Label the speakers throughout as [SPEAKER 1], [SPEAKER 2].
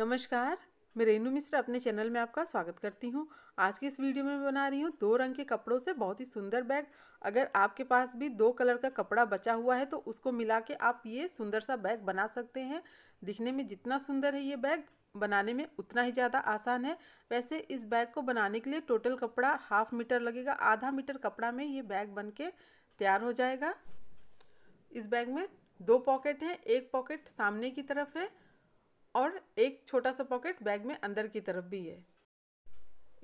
[SPEAKER 1] नमस्कार मैं रेनू मिश्रा अपने चैनल में आपका स्वागत करती हूँ आज की इस वीडियो में मैं बना रही हूँ दो रंग के कपड़ों से बहुत ही सुंदर बैग अगर आपके पास भी दो कलर का कपड़ा बचा हुआ है तो उसको मिला के आप ये सुंदर सा बैग बना सकते हैं दिखने में जितना सुंदर है ये बैग बनाने में उतना ही ज़्यादा आसान है वैसे इस बैग को बनाने के लिए टोटल कपड़ा हाफ मीटर लगेगा आधा मीटर कपड़ा में ये बैग बन के तैयार हो जाएगा इस बैग में दो पॉकेट हैं एक पॉकेट सामने की तरफ है और एक छोटा सा पॉकेट बैग में अंदर की तरफ भी है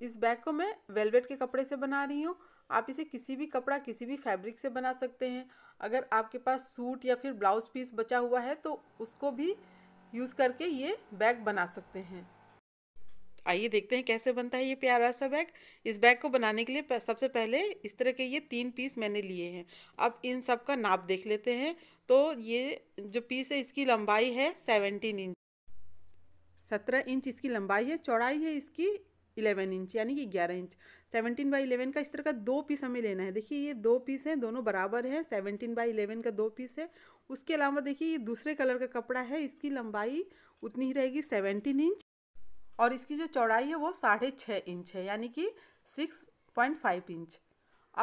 [SPEAKER 1] इस बैग को मैं वेलवेट के कपड़े से बना रही हूँ आप इसे किसी भी कपड़ा किसी भी फैब्रिक से बना सकते हैं अगर आपके पास सूट या फिर ब्लाउज पीस बचा हुआ है तो उसको भी यूज़ करके ये बैग बना सकते हैं आइए देखते हैं कैसे बनता है ये प्यारा सा बैग इस बैग को बनाने के लिए सबसे पहले इस तरह के ये तीन पीस मैंने लिए हैं अब इन सब का नाप देख लेते हैं तो ये जो पीस है इसकी लंबाई है सेवनटीन इंच सत्रह इंच इसकी लंबाई है चौड़ाई है इसकी इलेवन इंच यानी कि ग्यारह इंच सेवनटीन बाई इलेवन का इस तरह का दो पीस हमें लेना है देखिए ये दो पीस हैं दोनों बराबर हैं सेवनटीन बाई इलेवन का दो पीस है उसके अलावा देखिए ये दूसरे कलर का कपड़ा है इसकी लंबाई उतनी ही रहेगी सेवनटीन इंच और इसकी जो चौड़ाई है वो साढ़े छः इंच है यानी कि सिक्स पॉइंट फाइव इंच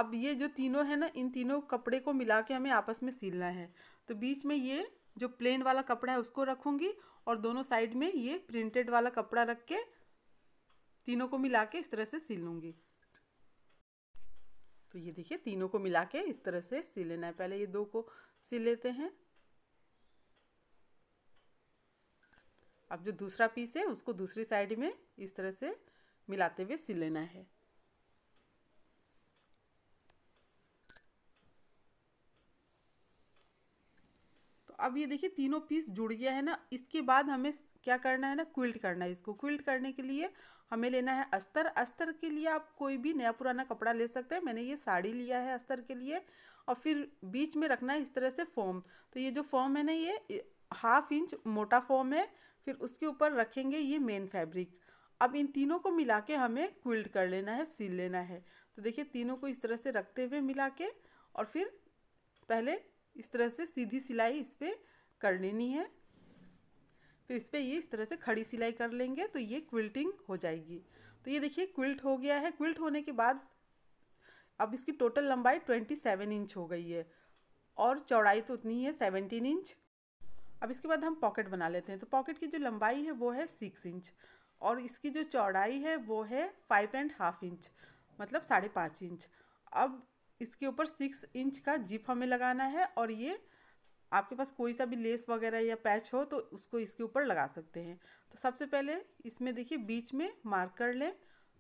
[SPEAKER 1] अब ये जो तीनों है ना इन तीनों कपड़े को मिला के हमें आपस में सिलना है तो बीच में ये जो प्लेन वाला कपड़ा है उसको रखूँगी और दोनों साइड में ये प्रिंटेड वाला कपड़ा रख के तीनों को मिला के इस तरह से सिल लूँगी तो ये देखिए तीनों को मिला के इस तरह से सिल लेना है पहले ये दो को सिल लेते हैं अब जो दूसरा पीस है उसको दूसरी साइड में इस तरह से मिलाते हुए सिल लेना है अब ये देखिए तीनों पीस जुड़ गया है ना इसके बाद हमें क्या करना है ना क्विल्ट करना है इसको क्विल्ट करने के लिए हमें लेना है अस्तर अस्तर के लिए आप कोई भी नया पुराना कपड़ा ले सकते हैं मैंने ये साड़ी लिया है अस्तर के लिए और फिर बीच में रखना है इस तरह से फॉर्म तो ये जो फॉर्म है ना ये हाफ इंच मोटा फॉर्म है फिर उसके ऊपर रखेंगे ये मेन फैब्रिक अब इन तीनों को मिला के हमें क्विल्ट कर लेना है सिल लेना है तो देखिए तीनों को इस तरह से रखते हुए मिला के और फिर पहले इस तरह से सीधी सिलाई इस पर कर लेनी है फिर इस पर ये इस तरह से खड़ी सिलाई कर लेंगे तो ये क्विल्टिंग हो जाएगी तो ये देखिए क्विल्ट हो गया है क्विल्ट होने के बाद अब इसकी टोटल लंबाई ट्वेंटी सेवन इंच हो गई है और चौड़ाई तो उतनी ही है सेवनटीन इंच अब इसके बाद हम पॉकेट बना लेते हैं तो पॉकेट की जो लंबाई है वो है सिक्स इंच और इसकी जो चौड़ाई है वो है फाइव एंड हाफ इंच मतलब साढ़े पाँच इंच अब इसके ऊपर सिक्स इंच का जिप हमें लगाना है और ये आपके पास कोई सा भी लेस वगैरह या पैच हो तो उसको इसके ऊपर लगा सकते हैं तो सबसे पहले इसमें देखिए बीच में मार्क कर लें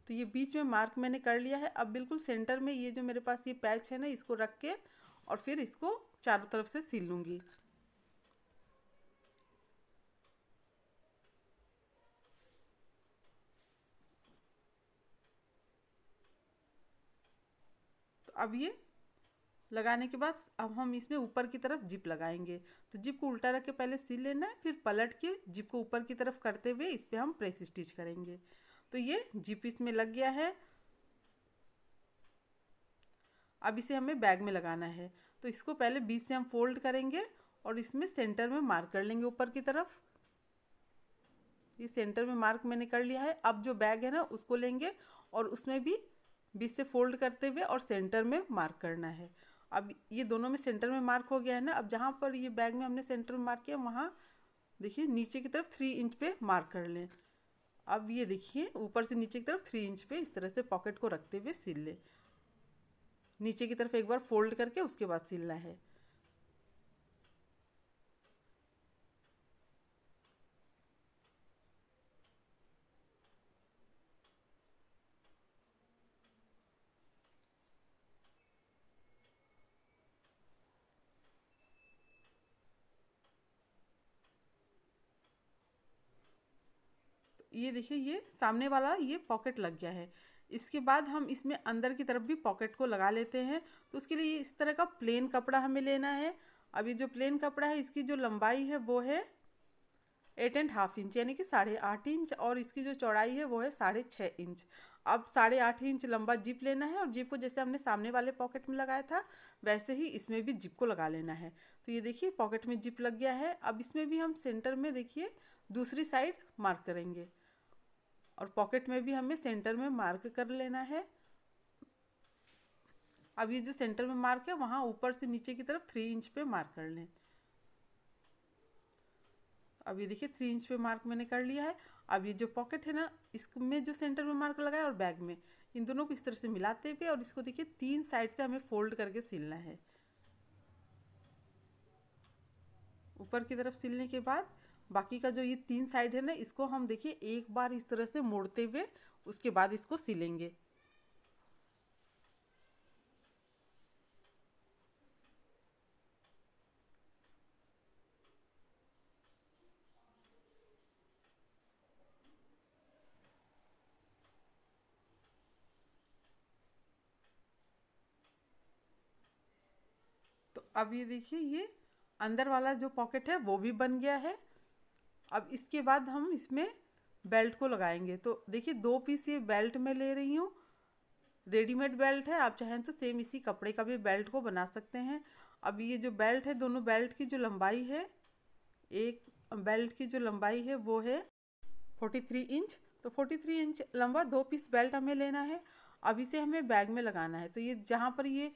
[SPEAKER 1] तो ये बीच में मार्क मैंने कर लिया है अब बिल्कुल सेंटर में ये जो मेरे पास ये पैच है ना इसको रख के और फिर इसको चारों तरफ से सिल लूँगी अब ये लगाने के बाद अब हम इसमें ऊपर की तरफ जिप लगाएंगे तो जिप को उल्टा रख के पहले सिल लेना है फिर पलट के जिप को ऊपर की तरफ करते हुए इस पर हम प्रेस स्टिच करेंगे तो ये जिप इसमें लग गया है अब इसे हमें बैग में लगाना है तो इसको पहले बीच से हम फोल्ड करेंगे और इसमें सेंटर में मार्क कर लेंगे ऊपर की तरफ ये सेंटर में मार्क मैंने कर लिया है अब जो बैग है ना उसको लेंगे और उसमें भी बीच से फोल्ड करते हुए और सेंटर में मार्क करना है अब ये दोनों में सेंटर में मार्क हो गया है ना अब जहाँ पर ये बैग में हमने सेंटर में मार्क किया वहाँ देखिए नीचे की तरफ थ्री इंच पे मार्क कर लें अब ये देखिए ऊपर से नीचे की तरफ थ्री इंच पे इस तरह से पॉकेट को रखते हुए सिल लें नीचे की तरफ एक बार फोल्ड करके उसके बाद सिलना है ये देखिए ये सामने वाला ये पॉकेट लग गया है इसके बाद हम इसमें अंदर की तरफ भी पॉकेट को लगा लेते हैं तो उसके लिए इस तरह का प्लेन कपड़ा हमें लेना है अब ये जो प्लेन कपड़ा है इसकी जो लंबाई है वो है एट एंड हाफ इंच यानी कि साढ़े आठ इंच और इसकी जो चौड़ाई है वो है साढ़े छः इंच अब साढ़े आठ इंच लंबा जिप लेना है और जिप को जैसे हमने सामने वाले पॉकेट में लगाया था वैसे ही इसमें भी जिप को लगा लेना है तो ये देखिए पॉकेट में जिप लग गया है अब इसमें भी हम सेंटर में देखिए दूसरी साइड मार्क करेंगे और पॉकेट में भी हमें सेंटर में मार्क कर लेना है अब ये जो सेंटर में मार्क है वहाँ ऊपर से नीचे की तरफ थ्री इंच पे मार्क कर लें अब ये देखिए थ्री इंच पे मार्क मैंने कर लिया है अब ये जो पॉकेट है ना इसमें जो सेंटर में मार्क लगाया और बैग में इन दोनों को इस तरह से मिलाते हुए और इसको देखिए तीन साइड से हमें फोल्ड करके सिलना है ऊपर की तरफ सिलने के बाद बाकी का जो ये तीन साइड है ना इसको हम देखिए एक बार इस तरह से मोड़ते हुए उसके बाद इसको सिलेंगे तो अब ये देखिए ये अंदर वाला जो पॉकेट है वो भी बन गया है अब इसके बाद हम इसमें बेल्ट को लगाएंगे तो देखिए दो पीस ये बेल्ट में ले रही हूँ रेडीमेड बेल्ट है आप चाहें तो सेम इसी कपड़े का भी बेल्ट को बना सकते हैं अब ये जो बेल्ट है दोनों बेल्ट की जो लंबाई है एक बेल्ट की जो लंबाई है वो है फोर्टी थ्री इंच तो फोर्टी थ्री इंच लंबा दो पीस बेल्ट हमें लेना है अब इसे हमें बैग में लगाना है तो ये जहाँ पर ये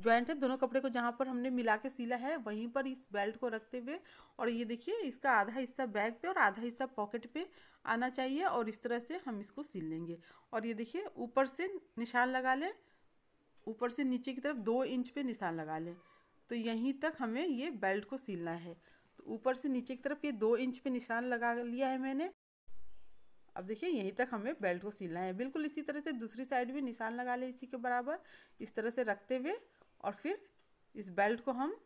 [SPEAKER 1] ज्वाइंट है दोनों कपड़े को जहाँ पर हमने मिला के सिला है वहीं पर इस बेल्ट को रखते हुए और ये देखिए इसका आधा हिस्सा बैग पे और आधा हिस्सा पॉकेट पे आना चाहिए और इस तरह से हम इसको सिल लेंगे और ये देखिए ऊपर से निशान लगा लें ऊपर से नीचे की तरफ दो इंच पे निशान लगा लें तो यहीं तक हमें ये बेल्ट को सिलना है तो ऊपर से नीचे की तरफ ये दो इंच पे निशान लगा लिया है मैंने अब देखिए यहीं तक हमें बेल्ट को सिलना है बिल्कुल इसी तरह से दूसरी साइड भी निशान लगा लें इसी के बराबर इस तरह से रखते हुए और फिर इस बेल्ट को हम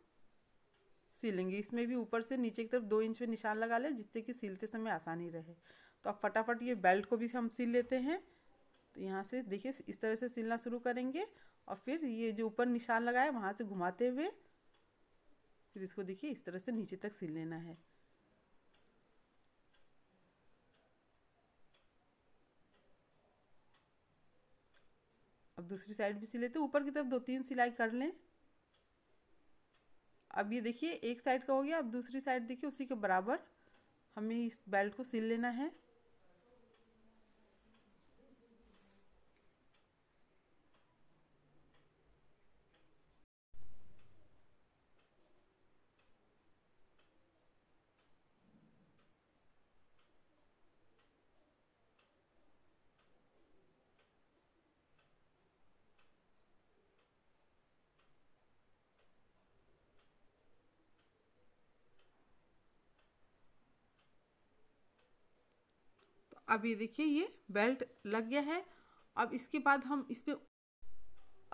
[SPEAKER 1] सी लेंगे इसमें भी ऊपर से नीचे की तरफ दो इंच में निशान लगा लें जिससे कि सिलते समय आसानी रहे तो अब फटाफट ये बेल्ट को भी हम सिल लेते हैं तो यहाँ से देखिए इस तरह से सिलना शुरू करेंगे और फिर ये जो ऊपर निशान लगाए वहाँ से घुमाते हुए फिर इसको देखिए इस तरह से नीचे तक सिल लेना है अब दूसरी साइड भी सिले लेते तो ऊपर की तरफ दो तीन सिलाई कर लें अब ये देखिए एक साइड का हो गया अब दूसरी साइड देखिए उसी के बराबर हमें इस बेल्ट को सिल लेना है अब ये देखिए ये बेल्ट लग गया है अब इसके बाद हम इस पर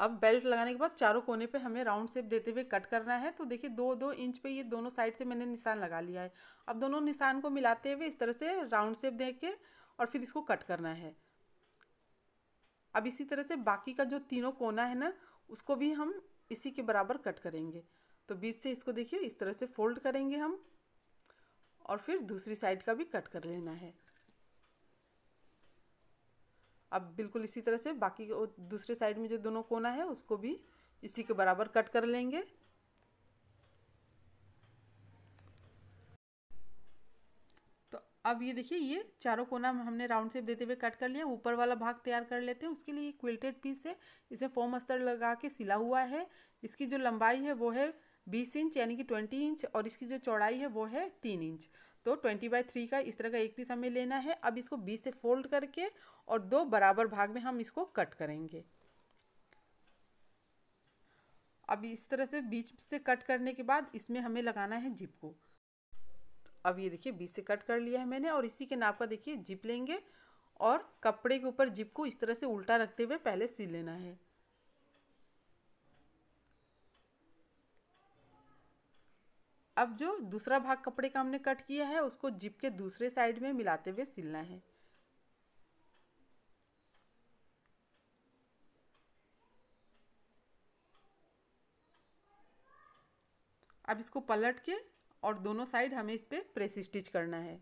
[SPEAKER 1] अब बेल्ट लगाने के बाद चारों कोने पे हमें राउंड शेप देते हुए कट करना है तो देखिए दो दो इंच पे ये दोनों साइड से मैंने निशान लगा लिया है अब दोनों निशान को मिलाते हुए इस तरह से राउंड शेप दे के और फिर इसको कट करना है अब इसी तरह से बाकी का जो तीनों कोना है ना उसको भी हम इसी के बराबर कट करेंगे तो बीच से इसको देखिए इस तरह से फोल्ड करेंगे हम और फिर दूसरी साइड का भी कट कर लेना है अब बिल्कुल इसी तरह से बाकी दूसरे साइड में जो दोनों कोना है उसको भी इसी के बराबर कट कर लेंगे तो अब ये देखिए ये चारों कोना हमने राउंड शेप देते हुए कट कर लिया ऊपर वाला भाग तैयार कर लेते हैं उसके लिए क्विल्टेड पीस है इसमें फोम अस्तर लगा के सिला हुआ है इसकी जो लंबाई है वो है बीस इंच यानी कि ट्वेंटी इंच और इसकी जो चौड़ाई है वो है तीन इंच तो ट्वेंटी बाई थ्री का इस तरह का एक पीस हमें लेना है अब इसको बीच से फोल्ड करके और दो बराबर भाग में हम इसको कट करेंगे अब इस तरह से बीच से कट करने के बाद इसमें हमें लगाना है जिप को अब ये देखिए बीच से कट कर लिया है मैंने और इसी के नाप का देखिए जिप लेंगे और कपड़े के ऊपर जिप को इस तरह से उल्टा रखते हुए पहले सी लेना है अब जो दूसरा भाग कपड़े का हमने कट किया है उसको जिप के दूसरे साइड में मिलाते हुए सिलना है अब इसको पलट के और दोनों साइड हमें इस पर प्रेस स्टिच करना है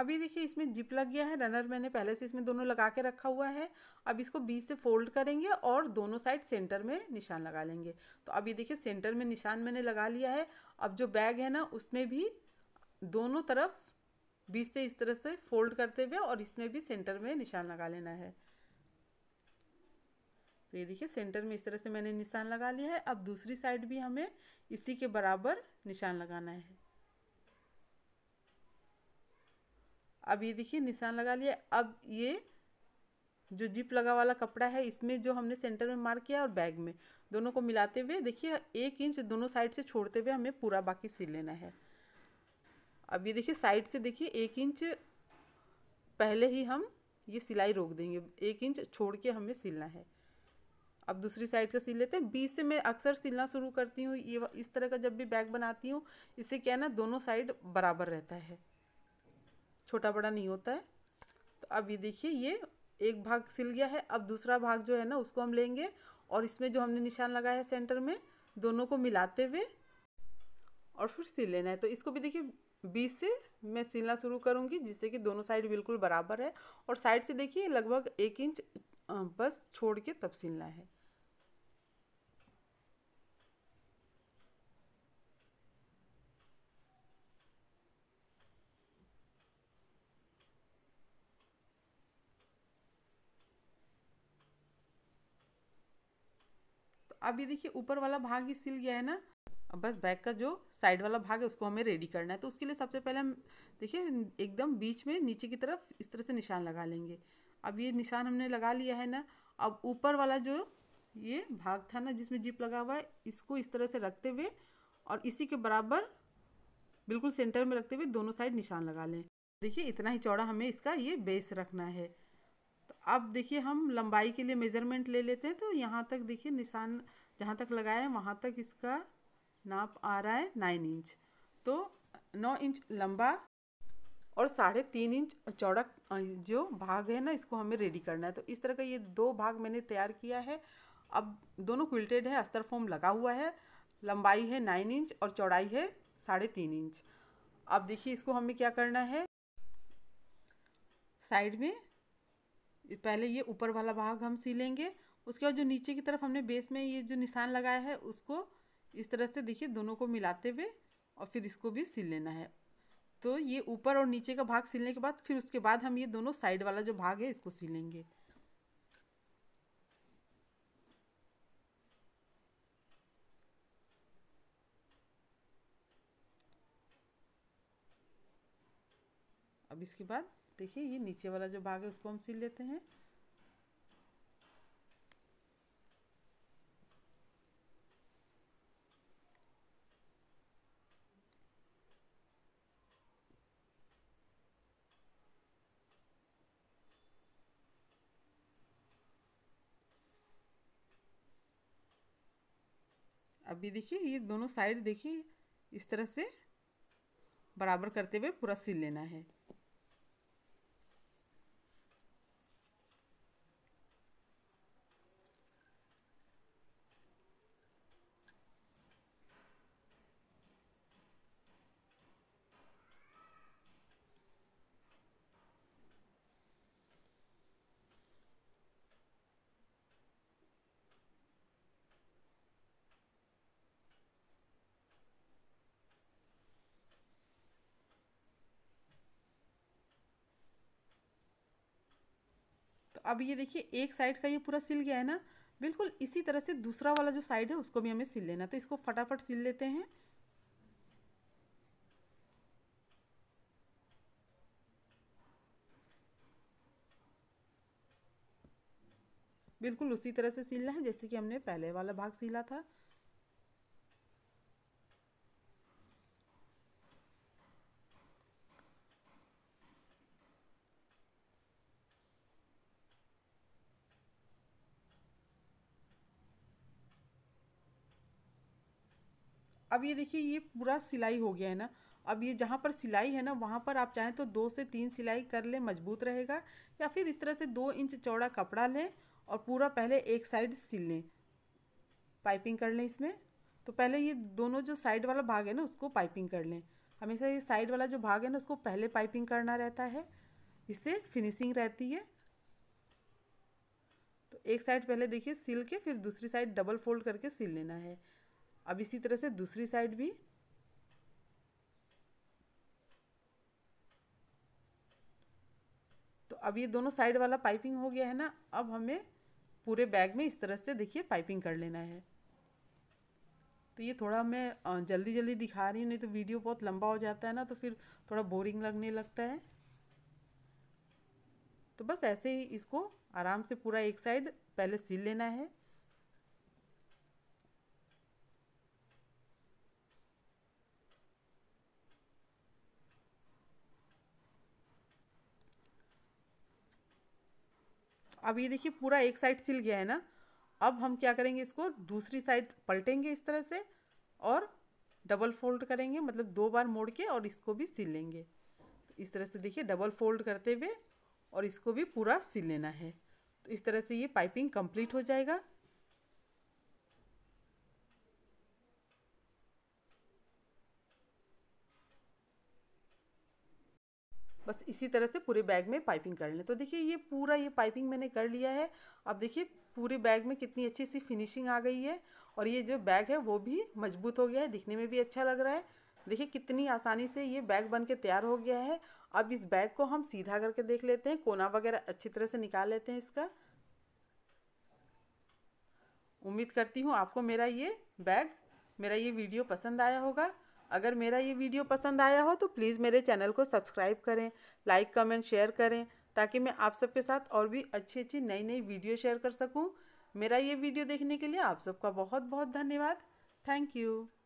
[SPEAKER 1] अभी देखिए इसमें जिप लग गया है रनर मैंने पहले से इसमें दोनों लगा के रखा हुआ है अब इसको बीच से फोल्ड करेंगे और दोनों साइड सेंटर में निशान लगा लेंगे तो अभी देखिए सेंटर में निशान मैंने लगा लिया है अब जो बैग है ना उसमें भी दोनों तरफ बीच से इस तरह से फोल्ड करते हुए और इसमें भी सेंटर में निशान लगा लेना है तो ये देखिए सेंटर में इस तरह से मैंने निशान लगा लिया है अब दूसरी साइड भी हमें इसी के बराबर निशान लगाना है अब ये देखिए निशान लगा लिया अब ये जो जिप लगा वाला कपड़ा है इसमें जो हमने सेंटर में मार्क किया और बैग में दोनों को मिलाते हुए देखिए एक इंच दोनों साइड से छोड़ते हुए हमें पूरा बाकी सिल लेना है अब ये देखिए साइड से देखिए एक इंच पहले ही हम ये सिलाई रोक देंगे एक इंच छोड़ के हमें सिलना है अब दूसरी साइड का सिल लेते हैं बीच से मैं अक्सर सिलना शुरू करती हूँ ये इस तरह का जब भी बैग बनाती हूँ इससे क्या है ना दोनों साइड बराबर रहता है छोटा बड़ा नहीं होता है तो अब ये देखिए ये एक भाग सिल गया है अब दूसरा भाग जो है ना उसको हम लेंगे और इसमें जो हमने निशान लगाया है सेंटर में दोनों को मिलाते हुए और फिर सिल लेना है तो इसको भी देखिए बीस से मैं सिलना शुरू करूँगी जिससे कि दोनों साइड बिल्कुल बराबर है और साइड से देखिए लगभग एक इंच बस छोड़ के तब सिलना है अब ये देखिए ऊपर वाला भाग ही सिल गया है ना अब बस बैग का जो साइड वाला भाग है उसको हमें रेडी करना है तो उसके लिए सबसे पहले हम देखिए एकदम बीच में नीचे की तरफ इस तरह से निशान लगा लेंगे अब ये निशान हमने लगा लिया है ना अब ऊपर वाला जो ये भाग था ना जिसमें जिप लगा हुआ है इसको इस तरह से रखते हुए और इसी के बराबर बिल्कुल सेंटर में रखते हुए दोनों साइड निशान लगा लें देखिए इतना ही चौड़ा हमें इसका ये बेस रखना है अब देखिए हम लंबाई के लिए मेज़रमेंट ले लेते हैं तो यहाँ तक देखिए निशान जहाँ तक लगाया है वहाँ तक इसका नाप आ रहा है नाइन इंच तो नौ इंच लंबा और साढ़े तीन इंच चौड़ा जो भाग है ना इसको हमें रेडी करना है तो इस तरह का ये दो भाग मैंने तैयार किया है अब दोनों क्विल्टेड है अस्तर फोम लगा हुआ है लंबाई है नाइन इंच और चौड़ाई है साढ़े तीन इंच अब देखिए इसको हमें क्या करना है साइड में पहले ये ऊपर वाला भाग हम सी लेंगे उसके बाद जो नीचे की तरफ हमने बेस में ये जो निशान लगाया है उसको इस तरह से देखिए दोनों को मिलाते हुए और फिर इसको भी सिल लेना है तो ये ऊपर और नीचे का भाग सिलने के बाद फिर उसके बाद हम ये दोनों साइड वाला जो भाग है इसको सिलेंगे इसके बाद देखिए ये नीचे वाला जो भाग है उसको हम सिल लेते हैं अभी देखिए ये दोनों साइड देखिए इस तरह से बराबर करते हुए पूरा सिल लेना है अब ये देखिए एक साइड का ये पूरा सिल गया है ना बिल्कुल इसी तरह से दूसरा वाला जो साइड है उसको भी हमें सिल लेना तो इसको फटाफट सिल लेते हैं बिल्कुल उसी तरह से सिलना है जैसे कि हमने पहले वाला भाग सिला था अब ये देखिए ये पूरा सिलाई हो गया है ना अब ये जहाँ पर सिलाई है ना वहाँ पर आप चाहें तो दो से तीन सिलाई कर लें मजबूत रहेगा या फिर इस तरह से दो इंच चौड़ा कपड़ा लें और पूरा पहले एक साइड सिल लें पाइपिंग कर लें इसमें तो पहले ये दोनों जो साइड वाला भाग है ना उसको पाइपिंग कर लें हमेशा ये साइड वाला जो भाग है ना उसको पहले पाइपिंग करना रहता है इससे फिनिशिंग रहती है तो एक साइड पहले देखिए सिल के फिर दूसरी साइड डबल फोल्ड करके सिल लेना है अब इसी तरह से दूसरी साइड भी तो अब ये दोनों साइड वाला पाइपिंग हो गया है ना अब हमें पूरे बैग में इस तरह से देखिए पाइपिंग कर लेना है तो ये थोड़ा मैं जल्दी जल्दी दिखा रही हूँ नहीं तो वीडियो बहुत लंबा हो जाता है ना तो फिर थोड़ा बोरिंग लगने लगता है तो बस ऐसे ही इसको आराम से पूरा एक साइड पहले सिल लेना है अब ये देखिए पूरा एक साइड सिल गया है ना अब हम क्या करेंगे इसको दूसरी साइड पलटेंगे इस तरह से और डबल फोल्ड करेंगे मतलब दो बार मोड़ के और इसको भी सिल लेंगे तो इस तरह से देखिए डबल फोल्ड करते हुए और इसको भी पूरा सिल लेना है तो इस तरह से ये पाइपिंग कंप्लीट हो जाएगा बस इसी तरह से पूरे बैग में पाइपिंग कर लें तो देखिए ये पूरा ये पाइपिंग मैंने कर लिया है अब देखिए पूरे बैग में कितनी अच्छी सी फिनिशिंग आ गई है और ये जो बैग है वो भी मजबूत हो गया है दिखने में भी अच्छा लग रहा है देखिए कितनी आसानी से ये बैग बन के तैयार हो गया है अब इस बैग को हम सीधा करके देख लेते हैं कोना वगैरह अच्छी तरह से निकाल लेते हैं इसका उम्मीद करती हूँ आपको मेरा ये बैग मेरा ये वीडियो पसंद आया होगा अगर मेरा ये वीडियो पसंद आया हो तो प्लीज़ मेरे चैनल को सब्सक्राइब करें लाइक कमेंट शेयर करें ताकि मैं आप सबके साथ और भी अच्छी अच्छी नई नई वीडियो शेयर कर सकूं मेरा ये वीडियो देखने के लिए आप सबका बहुत बहुत धन्यवाद थैंक यू